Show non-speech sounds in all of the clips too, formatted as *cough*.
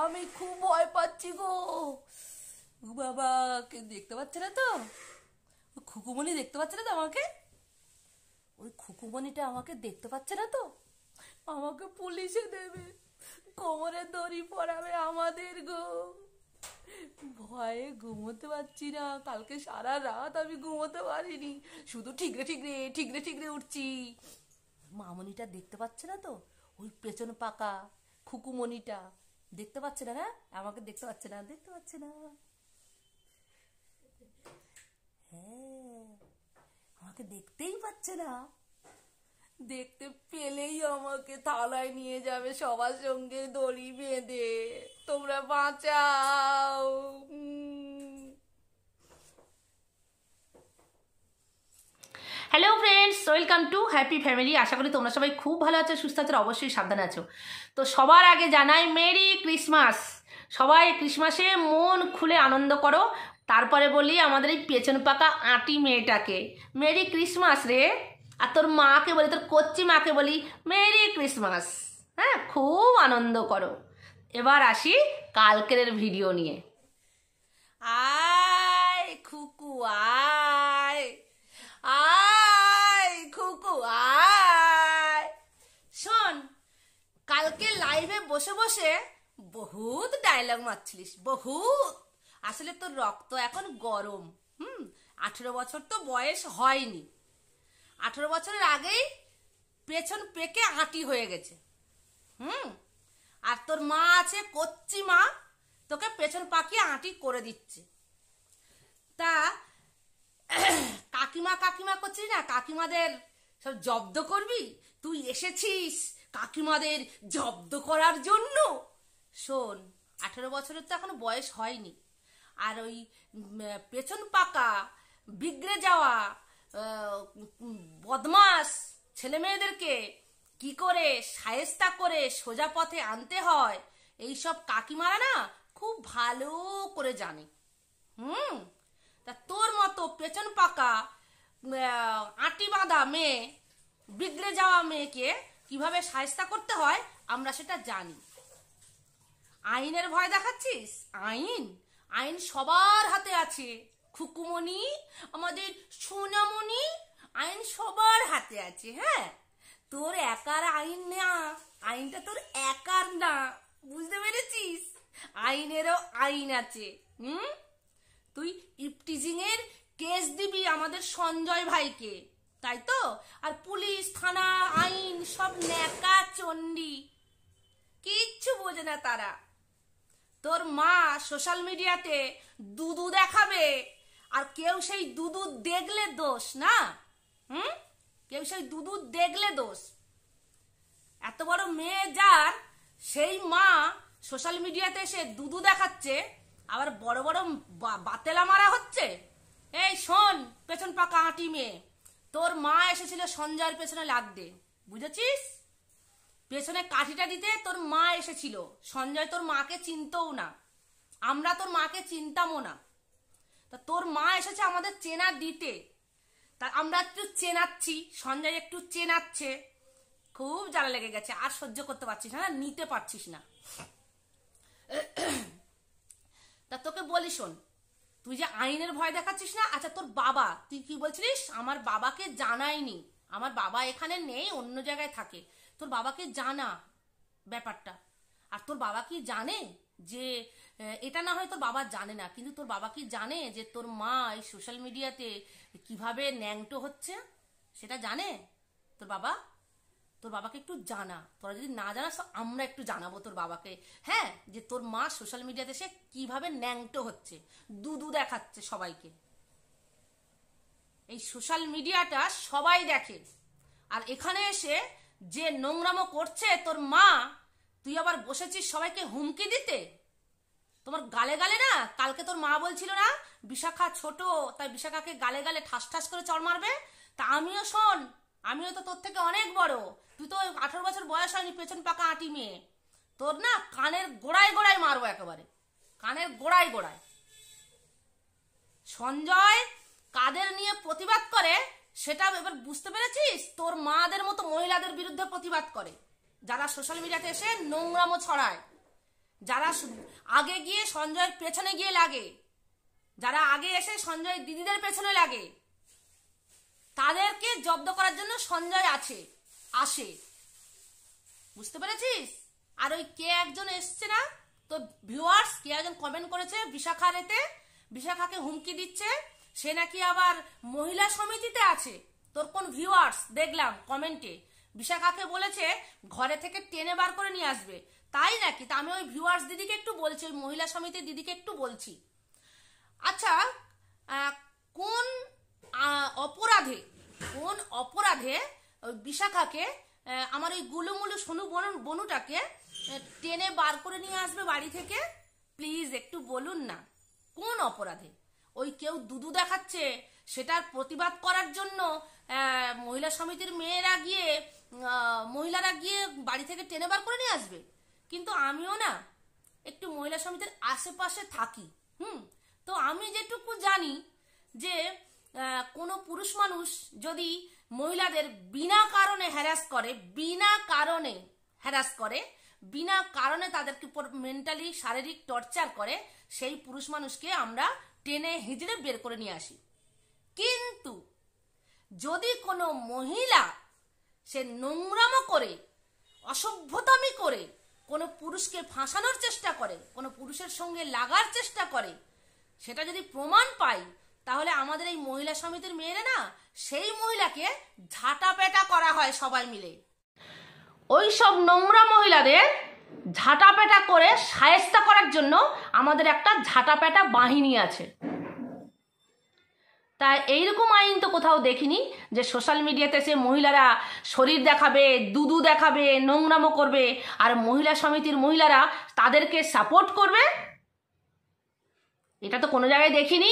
আমি খুব ভয় পাচ্ছি গো বাবা কে দেখতে পাচ্ছে না তো ওই খুকুমণি দেখতে পাচ্ছে না তো আমাকে ওই খুকুমণিটা আমাকে দেখতে পাচ্ছে না তো আমাকে পুলিশে দেবে কোমরে দড়ি পড়াবে আমাদের গো ভয়ে ঘুমোতে পারছি না কালকে সারা রাত আমি ঘুমোতে পারিনি শুধু ঠিকরে ঠিকরে ঠিকরে ঠিকরে উঠছি মামনিটা দেখতে পাচ্ছে না তো ওই পেছন পাকা খুকুমণিটা দেখতে পাচ্ছে না হ্যাঁ আমাকে দেখতে পাচ্ছে না দেখতে পাচ্ছে না হ্যাঁ আমাকে দেখতেই পাচ্ছে না দেখতে পেলেই আমাকে থালায় নিয়ে যাবে সবার সঙ্গে দড়ি বেঁধে তোমরা বাঁচাও hello friends welcome to happy family আশা করি তোমরা সবাই খুব ভালো আছো সুস্থ আছো অবশ্যই সাবধানে আছো তো সবার আগে জানাই মেরি ক্রিসমাস সবাই ক্রিসমাসে মন খুলে আনন্দ করো তারপরে বলি আমাদের এই পেছন পাকা আঁটি মেয়েটাকে মেরি ক্রিসমাস রে আর তোর মাকে বলি তোর কচ্চি মাকে বলি মেরি ক্রিসমাস হ্যাঁ খুব আনন্দ করো এবার আসি কালকের ভিডিও নিয়ে আয় খুকু আয় বসে বসে বহুত ডায়লগ মারছিলিস বহুত আসলে তোর রক্ত এখন গরম হুম আঠেরো বছর তো বয়স হয়নি আঠেরো বছরের আগেই পেছন পেকে আঁটি হয়ে গেছে হুম আর তোর মা আছে কচ্চি মা তোকে পেছন পাকিয়ে আঁটি করে দিচ্ছে তা *clears throat* কাকিমা কাকিমা করছিস না কাকিমাদের সব জব্দ করবি তুই এসেছিস কাকিমাদের জব্দ করার জন্য শোন আঠেরো বছরের তো এখনো বয়স হয়নি আর ওই পেছন পাকা বিগড়ে যাওয়া বদমাস ছেলে মেয়েদেরকে কি করে সায়েস্তা করে সোজা পথে আনতে হয় এইসব কাকিমারা না খুব ভালো করে জানে হুম তা তোর মতো পেছন পাকা আটি বাঁধা মেয়ে বিগড়ে যাওয়া মেয়েকে কিভাবে সাহেস্তা করতে হয় আমরা সেটা জানি আইনের ভয় দেখাচ্ছিস আইন আইন সবার হাতে আছে খুকুমণি আমাদের সোনামণি আইন সবার হাতে আছে হ্যাঁ তোর একার আইন না আইনটা তোর একার না বুঝতে পেরেছিস আইনেরও আইন আছে হুম তুই ইপটিজিং এর কেস দিবি আমাদের সঞ্জয় ভাইকে তাই তো আর পুলিশ থানা আইন সব ন্যাকা চণ্ডী কিচ্ছু বোঝে না তারা তোর মা সোশ্যাল মিডিয়াতে দুদু দেখাবে আর কেউ সেই দুদু দেখলে দোষ না হুম কেউ সেই দুদু দেখলে দোষ এত বড় মেয়ে যার সেই মা সোশ্যাল মিডিয়াতে এসে দুদু দেখাচ্ছে আবার বড় বড় বাতেলা মারা হচ্ছে এই শোন পেছন পাকা আঁটি মেয়ে তোর মা এসেছিল সঞ্জয়ের পেছনে লাগতে বুঝেছিস পেছনে কাঠিটা দিতে তোর মা এসেছিল সঞ্জয় তোর মাকে চিনতও না আমরা তোর মাকে চিনতামও না তা তোর মা এসেছে আমাদের চেনা দিতে তা আমরা একটু চেনাচ্ছি সঞ্জয় একটু চেনাচ্ছে খুব জ্বালা লেগে গেছে আর সহ্য করতে পারছিস না নিতে পারছিস না তা তোকে বলি শোন তুই যে আইনের ভয় দেখাচ্ছিস না আচ্ছা তোর বাবা তুই কি বলছিলিস আমার বাবাকে জানাইনি আমার বাবা এখানে নেই অন্য জায়গায় থাকে তোর বাবাকে জানা ব্যাপারটা আর তোর বাবা কি জানে যে এটা না হয় তোর বাবা জানে না কিন্তু তোর বাবা কি জানে যে তোর মা এই সোশ্যাল মিডিয়াতে কিভাবে ন্যাংটো হচ্ছে সেটা জানে তোর বাবা তোর বাবাকে একটু জানা তোরা যদি না জানাস আমরা একটু জানাবো তোর বাবাকে হ্যাঁ যে তোর মা সোশ্যাল মিডিয়াতে সে কিভাবে ন্যাংটো হচ্ছে দুদু দেখাচ্ছে সবাইকে এই সোশ্যাল মিডিয়াটা সবাই দেখে আর এখানে এসে যে নোংরামো করছে তোর মা তুই আবার বসেছিস সবাইকে হুমকি দিতে তোমার গালে গালে না কালকে তোর মা বলছিল না বিশাখা ছোট তাই বিশাখাকে গালে গালে ঠাস ঠাস করে চড় মারবে তা আমিও শোন আমিও তো তোর থেকে অনেক বড় তুই তো আঠারো বছর বয়স হয়নি পেছন পাকা আটি মেয়ে তোর না কানের গোড়ায় গোড়ায় মারবো একেবারে কানের গোড়ায় গোড়ায় সঞ্জয় কাদের নিয়ে প্রতিবাদ করে সেটা এবার বুঝতে পেরেছিস তোর মাদের মতো মহিলাদের বিরুদ্ধে প্রতিবাদ করে যারা সোশ্যাল মিডিয়াতে এসে নোংরামো ছড়ায় যারা আগে গিয়ে সঞ্জয়ের পেছনে গিয়ে লাগে যারা আগে এসে সঞ্জয় দিদিদের পেছনে লাগে তাদেরকে জব্দ করার জন্য সঞ্জয় আছে আসে বুঝতে পেরেছিস আর ওই কে একজন এসছে না তো ভিউয়ার্স কে একজন কমেন্ট করেছে বিশাখারেতে বিশাখাকে হুমকি দিচ্ছে সে নাকি আবার মহিলা সমিতিতে আছে তোর কোন ভিউয়ার্স দেখলাম কমেন্টে বিশাখাকে বলেছে ঘরে থেকে টেনে বার করে নিয়ে আসবে তাই নাকি তা আমি ওই ভিউয়ার্স দিদিকে একটু বলছি ওই মহিলা সমিতির দিদিকে একটু বলছি আচ্ছা কোন অপরাধে কোন অপরাধে বিশাখাকে আমার এই গুলুমুলু সোনু বনু বনুটাকে টেনে বার করে নিয়ে আসবে বাড়ি থেকে প্লিজ একটু বলুন না কোন অপরাধে ওই কেউ দুদু দেখাচ্ছে সেটার প্রতিবাদ করার জন্য মহিলা সমিতির মেয়েরা গিয়ে মহিলারা গিয়ে বাড়ি থেকে টেনে বার করে নিয়ে আসবে কিন্তু আমিও না একটু মহিলা সমিতির আশেপাশে থাকি হুম তো আমি যেটুকু জানি যে কোনো পুরুষ মানুষ যদি মহিলাদের বিনা কারণে হ্যারাস করে বিনা কারণে হ্যারাস করে বিনা কারণে তাদেরকে উপর মেন্টালি শারীরিক টর্চার করে সেই পুরুষ মানুষকে আমরা টেনে হিজড়ে বের করে নিয়ে আসি কিন্তু যদি কোনো মহিলা সে নোংরামো করে অসভ্যতামি করে কোনো পুরুষকে ফাঁসানোর চেষ্টা করে কোনো পুরুষের সঙ্গে লাগার চেষ্টা করে সেটা যদি প্রমাণ পায় তাহলে আমাদের এই মহিলা সমিতির মেয়েরা না সেই মহিলাকে ঝাঁটা পেটা করা হয় সবাই মিলে ওই সব নোংরা মহিলাদের ঝাঁটা পেটা করে সায়স্তা করার জন্য আমাদের একটা ঝাঁটা পেটা বাহিনী আছে তাই এইরকম আইন তো কোথাও দেখিনি যে সোশ্যাল মিডিয়াতে সে মহিলারা শরীর দেখাবে দুদু দেখাবে নোংরামো করবে আর মহিলা সমিতির মহিলারা তাদেরকে সাপোর্ট করবে এটা তো কোনো জায়গায় দেখিনি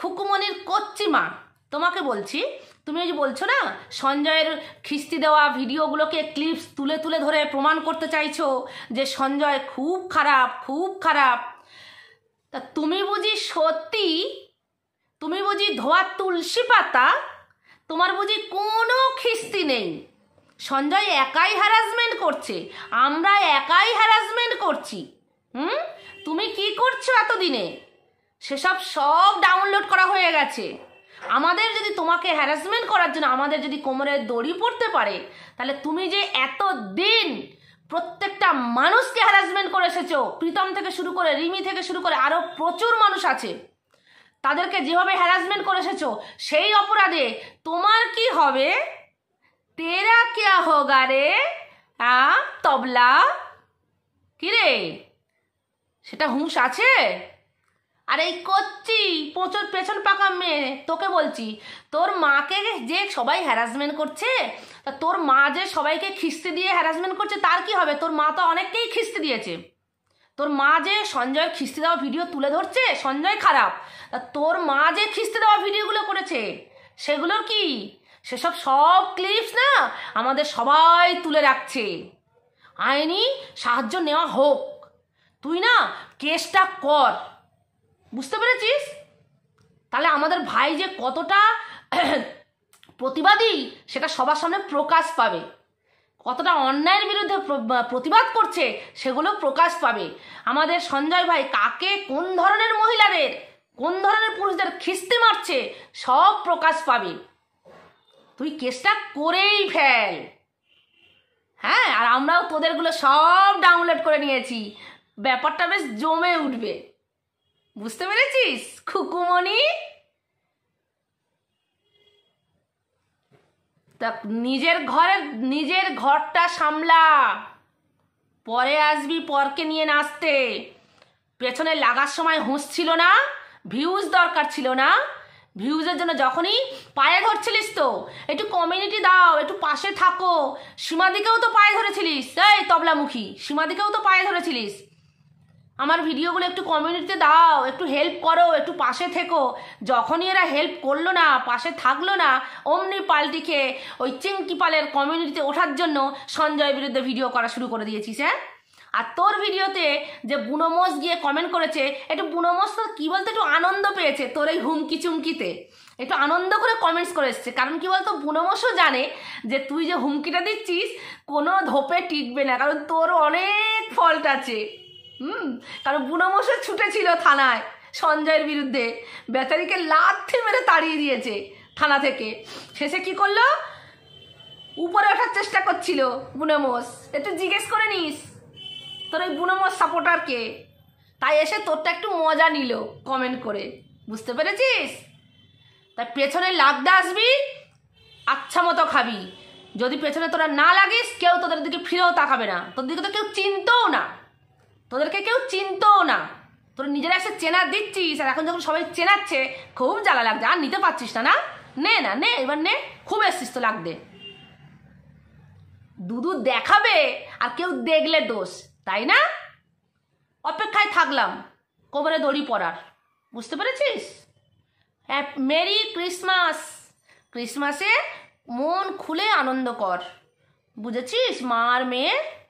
খুকুমনির কচ্চি মা তোমাকে বলছি তুমি যে বলছো না সঞ্জয়ের খিস্তি দেওয়া ভিডিওগুলোকে ক্লিপস তুলে তুলে ধরে প্রমাণ করতে চাইছো যে সঞ্জয় খুব খারাপ খুব খারাপ তা তুমি বুঝি সত্যি তুমি বুঝি ধোয়া তুলসী পাতা তোমার বুঝি কোনো খিস্তি নেই সঞ্জয় একাই হ্যারাসমেন্ট করছে আমরা একাই হ্যারাসমেন্ট করছি হুম তুমি কি করছো এতদিনে সেসব সব ডাউনলোড করা হয়ে গেছে আমাদের যদি তোমাকে হ্যারাসমেন্ট করার জন্য আমাদের যদি কোমরে দড়ি পড়তে পারে তাহলে তুমি যে এত দিন প্রত্যেকটা মানুষকে হ্যারাসমেন্ট করে এসেছো প্রীতম থেকে শুরু করে রিমি থেকে শুরু করে আরও প্রচুর মানুষ আছে তাদেরকে যেভাবে হ্যারাসমেন্ট করে এসেছো সেই অপরাধে তোমার কি হবে তেরা কেয়া হোগা রে তবলা কিরে সেটা হুঁশ আছে আর এই করছি প্রচুর পেছন পাকা মেয়ে তোকে বলছি তোর মাকে যে সবাই হ্যারাসমেন্ট করছে তা তোর মা যে সবাইকে খিস্তি দিয়ে হ্যারাসমেন্ট করছে তার কি হবে তোর মা তো অনেককেই খিস্তি দিয়েছে তোর মা যে সঞ্জয় খিস্তি দেওয়া ভিডিও তুলে ধরছে সঞ্জয় খারাপ তা তোর মা যে খিস্তি দেওয়া ভিডিওগুলো করেছে সেগুলোর কি সেসব সব ক্লিপস না আমাদের সবাই তুলে রাখছে আইনি সাহায্য নেওয়া হোক তুই না কেসটা কর বুঝতে পেরেছিস তাহলে আমাদের ভাই যে কতটা *clears throat* প্রতিবাদী সেটা সবার সামনে প্রকাশ পাবে কতটা অন্যায়ের বিরুদ্ধে প্রতিবাদ করছে সেগুলো প্রকাশ পাবে আমাদের সঞ্জয় ভাই কাকে কোন ধরনের মহিলাদের কোন ধরনের পুরুষদের খিস্তি মারছে সব প্রকাশ পাবে তুই কেসটা করেই ফেল হ্যাঁ আর আমরাও তোদেরগুলো সব ডাউনলোড করে নিয়েছি ব্যাপারটা বেশ জমে উঠবে বুঝতে পেরেছিস খুকুমনি তা নিজের ঘরের নিজের ঘরটা সামলা পরে আসবি পরকে নিয়ে নাচতে পেছনে লাগার সময় হুঁশ ছিল না ভিউজ দরকার ছিল না ভিউজের জন্য যখনই পায়ে ধরছিলিস তো একটু কমিউনিটি দাও একটু পাশে থাকো সীমাদিকেও তো পায়ে ধরেছিলিস এই তবলামুখী সীমাদিকেও তো পায়ে ধরেছিলিস আমার ভিডিওগুলো একটু কমিউনিটিতে দাও একটু হেল্প করো একটু পাশে থেকো যখনই এরা হেল্প করলো না পাশে থাকলো না অমনি পাল্টি খেয়ে ওই চিঙ্কি পালের কমিউনিটিতে ওঠার জন্য সঞ্জয় বিরুদ্ধে ভিডিও করা শুরু করে দিয়েছিস হ্যাঁ আর তোর ভিডিওতে যে বুনোমোস গিয়ে কমেন্ট করেছে একটু বুনোমোস তো কী বলতো একটু আনন্দ পেয়েছে তোর এই হুমকি চুমকিতে একটু আনন্দ করে কমেন্টস করে এসছে কারণ কি বলতো বুনোমোসও জানে যে তুই যে হুমকিটা দিচ্ছিস কোনো ধোপে টিকবে না কারণ তোর অনেক ফল্ট আছে হুম কারণ বুনোমশাই ছুটেছিল থানায় সঞ্জয়ের বিরুদ্ধে বেচারিকে লাথি মেরে তাড়িয়ে দিয়েছে থানা থেকে শেষে কি করলো উপরে ওঠার চেষ্টা করছিল বুনোমোস একটু জিজ্ঞেস করে নিস তোর ওই বুনোমোস সাপোর্টারকে তাই এসে তোরটা একটু মজা নিল কমেন্ট করে বুঝতে পেরেছিস তাই পেছনে লাগতে আসবি আচ্ছা মতো খাবি যদি পেছনে তোরা না লাগিস কেউ তোদের দিকে ফিরেও তাকাবে না তোর দিকে তো কেউ চিনতেও না তোদেরকে কেউ চিনতও না তোর নিজেরা এসে চেনা দিচ্ছিস আর এখন যখন সবাই চেনাচ্ছে খুব জ্বালা লাগছে আর নিতে পারছিস না না নে না নে এবার নে খুব এসছিস তো লাগবে দুদু দেখাবে আর কেউ দেখলে দোষ তাই না অপেক্ষায় থাকলাম কোমরে দড়ি পড়ার বুঝতে পেরেছিস হ্যাঁ, মেরি ক্রিসমাস ক্রিসমাসে মন খুলে আনন্দ কর বুঝেছিস মা আর মেয়ে